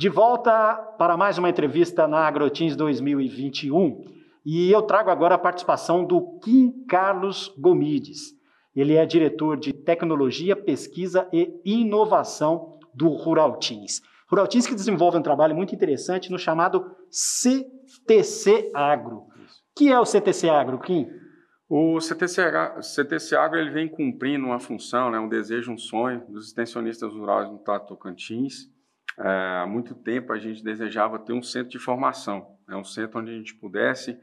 De volta para mais uma entrevista na AgroTins 2021. E eu trago agora a participação do Kim Carlos Gomides. Ele é diretor de Tecnologia, Pesquisa e Inovação do Ruraltins. Ruraltins que desenvolve um trabalho muito interessante no chamado CTC Agro. Isso. que é o CTC Agro, Kim? O CTC, CTC Agro ele vem cumprindo uma função, né, um desejo, um sonho dos extensionistas rurais no Tato Tocantins ah, há muito tempo a gente desejava ter um centro de formação, né, um centro onde a gente pudesse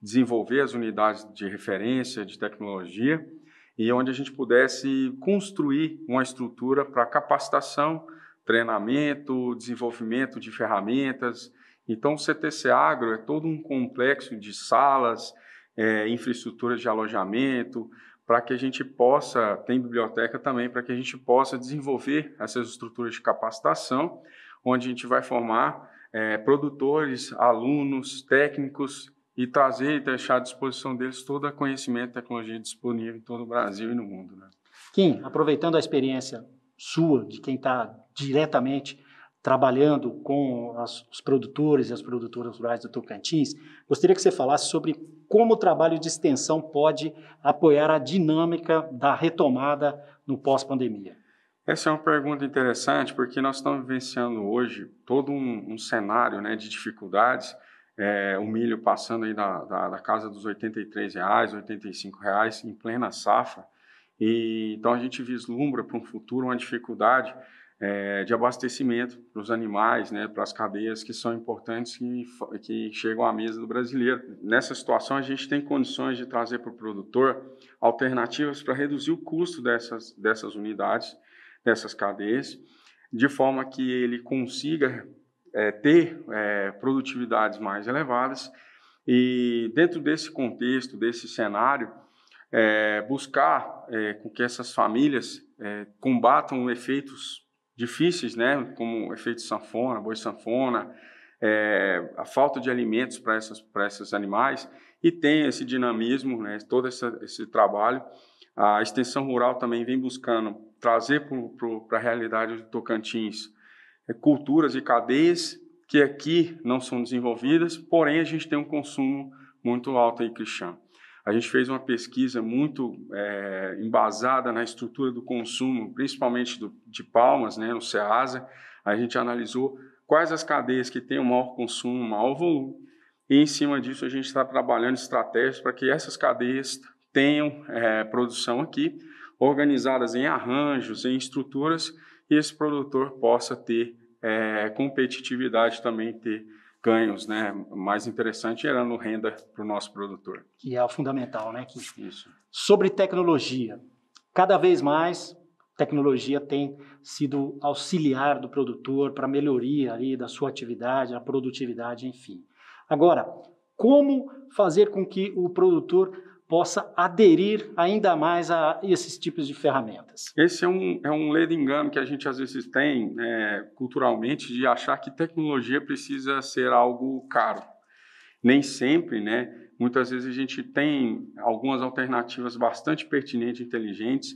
desenvolver as unidades de referência de tecnologia e onde a gente pudesse construir uma estrutura para capacitação, treinamento, desenvolvimento de ferramentas. Então, o CTC Agro é todo um complexo de salas, é, infraestruturas de alojamento, para que a gente possa, tem biblioteca também, para que a gente possa desenvolver essas estruturas de capacitação, onde a gente vai formar é, produtores, alunos, técnicos e trazer e deixar à disposição deles todo o conhecimento e tecnologia disponível em todo o Brasil e no mundo. Né? Kim, aproveitando a experiência sua, de quem está diretamente trabalhando com as, os produtores e as produtoras rurais do Tocantins, gostaria que você falasse sobre como o trabalho de extensão pode apoiar a dinâmica da retomada no pós-pandemia. Essa é uma pergunta interessante, porque nós estamos vivenciando hoje todo um, um cenário né, de dificuldades, é, o milho passando aí da, da, da casa dos R$ 83, reais, R$ 85 reais em plena safra, e, então a gente vislumbra para um futuro uma dificuldade é, de abastecimento para os animais, né, para as cadeias que são importantes que, que chegam à mesa do brasileiro. Nessa situação, a gente tem condições de trazer para o produtor alternativas para reduzir o custo dessas, dessas unidades, dessas cadeias, de forma que ele consiga é, ter é, produtividades mais elevadas e, dentro desse contexto, desse cenário, é, buscar é, com que essas famílias é, combatam efeitos difíceis, né? Como efeito sanfona, boi sanfona, é, a falta de alimentos para essas para esses animais e tem esse dinamismo, né? Todo essa, esse trabalho, a extensão rural também vem buscando trazer para a realidade de Tocantins é, culturas e cadeias que aqui não são desenvolvidas, porém a gente tem um consumo muito alto aí, Cristiano. A gente fez uma pesquisa muito é, embasada na estrutura do consumo, principalmente do, de palmas, né, no Ceasa. A gente analisou quais as cadeias que têm o maior consumo, o maior volume. E em cima disso a gente está trabalhando estratégias para que essas cadeias tenham é, produção aqui, organizadas em arranjos, em estruturas, e esse produtor possa ter é, competitividade também, ter ganhos, né? Mais interessante era é no renda para o nosso produtor. Que é o fundamental, né? Que... Isso. Sobre tecnologia, cada vez mais tecnologia tem sido auxiliar do produtor para melhoria ali da sua atividade, a produtividade, enfim. Agora, como fazer com que o produtor possa aderir ainda mais a esses tipos de ferramentas. Esse é um, é um ledo engano que a gente às vezes tem é, culturalmente de achar que tecnologia precisa ser algo caro. Nem sempre, né? Muitas vezes a gente tem algumas alternativas bastante pertinentes e inteligentes.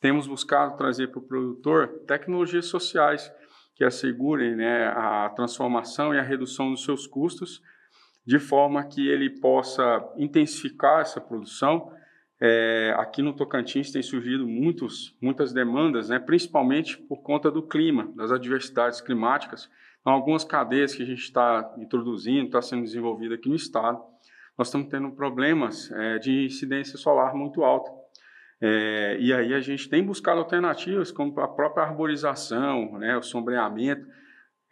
Temos buscado trazer para o produtor tecnologias sociais que assegurem né, a transformação e a redução dos seus custos de forma que ele possa intensificar essa produção. É, aqui no Tocantins tem surgido muitos, muitas demandas, né, principalmente por conta do clima, das adversidades climáticas. Então, algumas cadeias que a gente está introduzindo, está sendo desenvolvida aqui no estado, nós estamos tendo problemas é, de incidência solar muito alta. É, e aí a gente tem buscado alternativas, como a própria arborização, né, o sombreamento,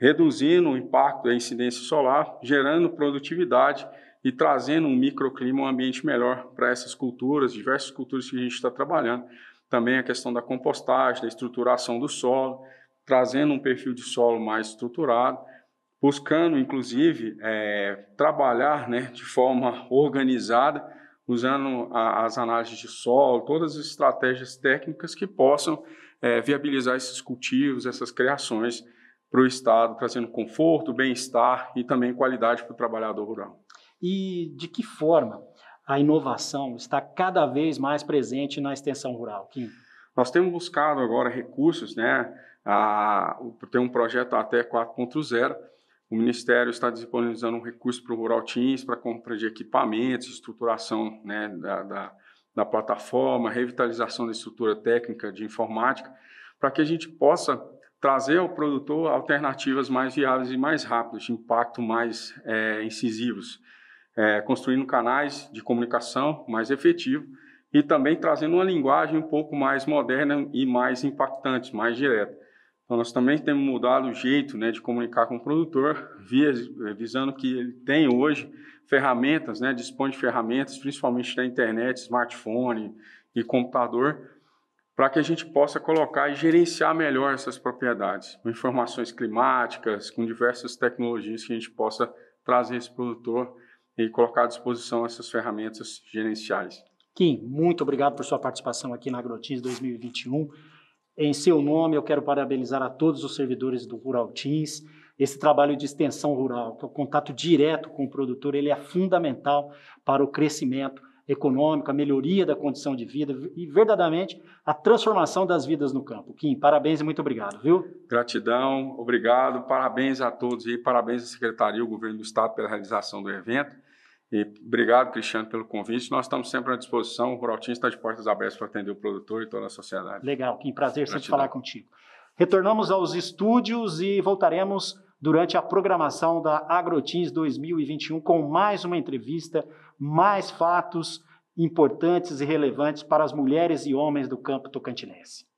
reduzindo o impacto da incidência solar, gerando produtividade e trazendo um microclima, um ambiente melhor para essas culturas, diversas culturas que a gente está trabalhando. Também a questão da compostagem, da estruturação do solo, trazendo um perfil de solo mais estruturado, buscando, inclusive, é, trabalhar né, de forma organizada, usando a, as análises de solo, todas as estratégias técnicas que possam é, viabilizar esses cultivos, essas criações para o Estado, trazendo conforto, bem-estar e também qualidade para o trabalhador rural. E de que forma a inovação está cada vez mais presente na extensão rural, Kim? Nós temos buscado agora recursos, né? A, tem um projeto até 4.0. O Ministério está disponibilizando um recurso para o Rural Teams para compra de equipamentos, estruturação né, da, da, da plataforma, revitalização da estrutura técnica de informática, para que a gente possa trazer ao produtor alternativas mais viáveis e mais rápidas, de impacto mais é, incisivos, é, construindo canais de comunicação mais efetivos e também trazendo uma linguagem um pouco mais moderna e mais impactante, mais direta. Então, nós também temos mudado o jeito né, de comunicar com o produtor, visando que ele tem hoje ferramentas, né, dispõe de ferramentas, principalmente da internet, smartphone e computador, para que a gente possa colocar e gerenciar melhor essas propriedades, com informações climáticas, com diversas tecnologias que a gente possa trazer esse produtor e colocar à disposição essas ferramentas gerenciais. Kim, muito obrigado por sua participação aqui na AgroTins 2021. Em seu nome, eu quero parabenizar a todos os servidores do Rural Teams. Esse trabalho de extensão rural, que é o contato direto com o produtor, ele é fundamental para o crescimento Econômica, a melhoria da condição de vida e verdadeiramente a transformação das vidas no campo. Kim, parabéns e muito obrigado, viu? Gratidão, obrigado, parabéns a todos e parabéns à Secretaria e ao Governo do Estado pela realização do evento. E obrigado, Cristiano, pelo convite. Nós estamos sempre à disposição. O Ruraltinho está de portas abertas para atender o produtor e toda a sociedade. Legal, Kim. Prazer Gratidão. sempre falar contigo. Retornamos aos estúdios e voltaremos durante a programação da AgroTins 2021, com mais uma entrevista, mais fatos importantes e relevantes para as mulheres e homens do campo tocantinense.